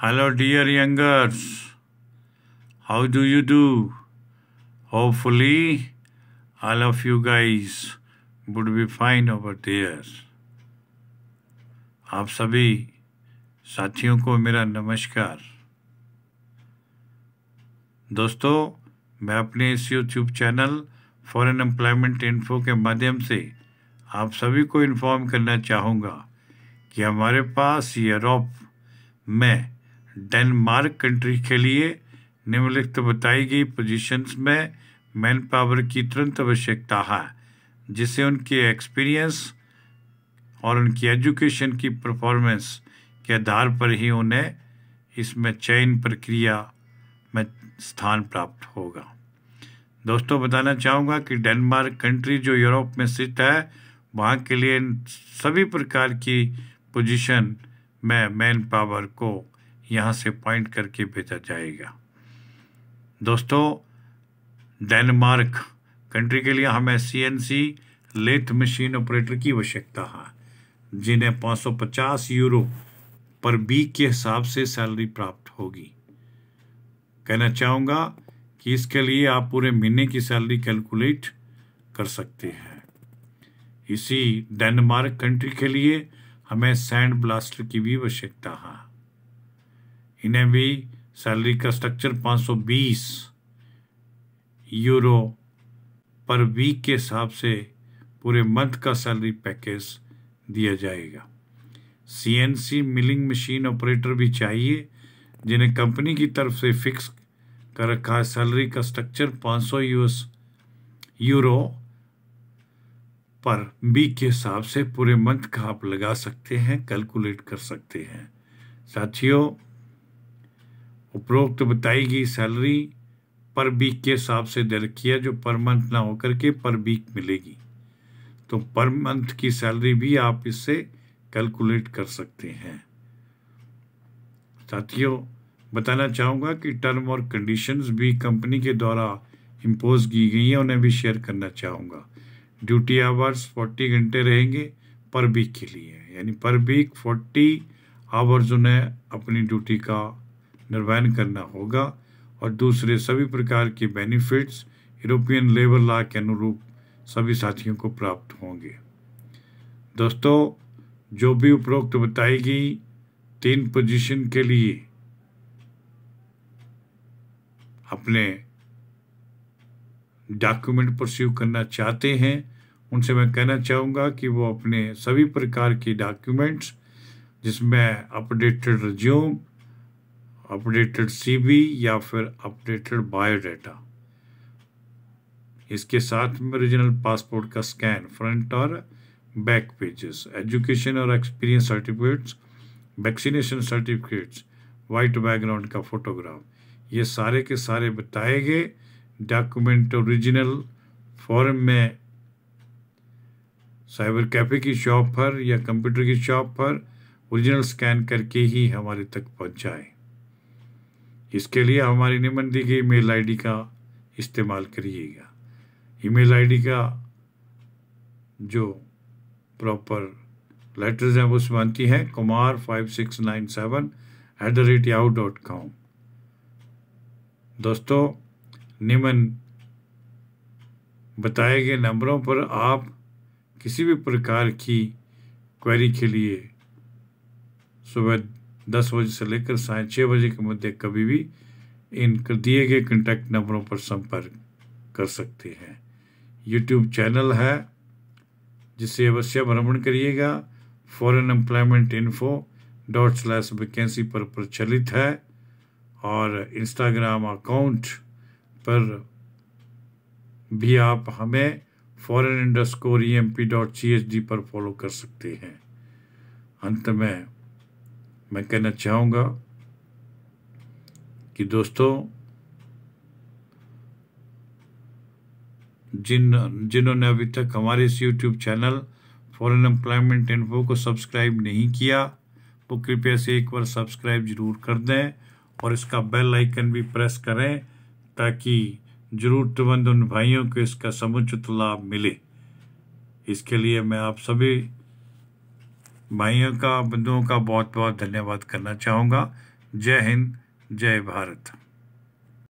Hello, dear youngers. How do you do? Hopefully, all of you guys would be fine over there. आप सभी साथियों को मेरा नमस्कार दोस्तों मैं अपने इस YouTube channel foreign employment info के माध्यम से आप सभी को इन्फॉर्म करना चाहूँगा कि हमारे पास यूरोप में डेनमार्क कंट्री के लिए निम्नलिखित बताई गई पोजीशंस में मैन पावर की तुरंत आवश्यकता है जिससे उनके एक्सपीरियंस और उनकी एजुकेशन की परफॉर्मेंस के आधार पर ही उन्हें इसमें चयन प्रक्रिया में स्थान प्राप्त होगा दोस्तों बताना चाहूँगा कि डेनमार्क कंट्री जो यूरोप में स्थित है वहाँ के लिए सभी प्रकार की पोजीशन में मैन पावर को यहाँ से पॉइंट करके भेजा जाएगा दोस्तों डेनमार्क कंट्री के लिए हमें C N C lathe machine operator की आवश्यकता है जिन्हें 550 यूरो पर वीक के हिसाब से सैलरी प्राप्त होगी कहना चाहूँगा कि इसके लिए आप पूरे महीने की सैलरी कैलकुलेट कर सकते हैं इसी डेनमार्क कंट्री के लिए हमें सैंड ब्लास्टर की भी आवश्यकता है इन्हें भी सैलरी का स्ट्रक्चर 520 यूरो पर वीक के हिसाब से पूरे मंथ का सैलरी पैकेज दिया जाएगा सीएनसी मिलिंग मशीन ऑपरेटर भी चाहिए जिन्हें कंपनी की तरफ से फिक्स कर रखा है सैलरी का structure 500 US euro per week के हिसाब से पूरे मंथ का आप लगा सकते हैं कैलकुलेट कर सकते हैं साथियों उपरोक्त बताई गई सैलरी पर वीक के हिसाब से दे रखी है जो पर मंथ ना होकर के पर वीक मिलेगी तो पर मंथ की सैलरी भी आप इससे कैलकुलेट कर सकते हैं साथियों बताना चाहूँगा कि टर्म और कंडीशंस भी कंपनी के द्वारा इम्पोज की गई हैं उन्हें भी शेयर करना चाहूँगा ड्यूटी आवर्स फोर्टी घंटे रहेंगे पर वीक के लिए यानी पर वीक फोर्टी आवर्स उन्हें अपनी ड्यूटी का निर्वहन करना होगा और दूसरे सभी प्रकार के बेनिफिट्स यूरोपियन लेबर लॉ के अनुरूप सभी साथियों को प्राप्त होंगे दोस्तों जो भी उपरोक्त बताई गई तीन पोजीशन के लिए अपने डॉक्यूमेंट परस्यू करना चाहते हैं उनसे मैं कहना चाहूँगा कि वो अपने सभी प्रकार के डॉक्यूमेंट्स जिसमें अपडेटेड रिज्यूम अपडेटेड सीबी या फिर अपडेटेड बायोडाटा इसके साथ में ओरिजिनल पासपोर्ट का स्कैन फ्रंट और बैक पेजेस एजुकेशन और experience certificates vaccination certificates white background का फोटोग्राफ ये सारे के सारे बताए गए डॉक्यूमेंट ओरिजिनल फॉर्म में साइबर कैफ़े की शॉप पर या कंप्यूटर की शॉप पर ओरिजिनल स्कैन करके ही हमारे तक पहुंच इसके लिए हमारी निमन दी गई मेल आईडी का इस्तेमाल करिएगा ईमेल आईडी का जो प्रॉपर लेटर्स हैं वो सुनती हैं Kumar five six nine seven eight the rate Yahoo dot com दोस्तों निमन बताए गए नंबरों पर आप किसी भी प्रकार की क्वेरी के लिए सुबह दस बजे से लेकर साय छः बजे के मध्य कभी भी इन दिए गए कॉन्टैक्ट नंबरों पर संपर्क कर सकते हैं यूट्यूब चैनल है जिसे अवश्य भ्रमण करिएगा foreign employment info dot slash vacancy पर प्रचलित है और इंस्टाग्राम अकाउंट पर भी आप हमें foreign underscore E M P dot C H D पर फॉलो कर सकते हैं अंत में मैं कहना चाहूँगा कि दोस्तों जिन जिन्होंने अभी तक हमारे इस YouTube channel foreign employment info को सब्सक्राइब नहीं किया वो कृपया से एक बार सब्सक्राइब जरूर कर दें और इसका बेल आइकन भी प्रेस करें ताकि ज़रूरतमंद उन भाइयों को इसका समुचित लाभ मिले इसके लिए मैं आप सभी भाइयों का बंधुओं का बहुत बहुत धन्यवाद करना चाहूँगा जय हिंद जय भारत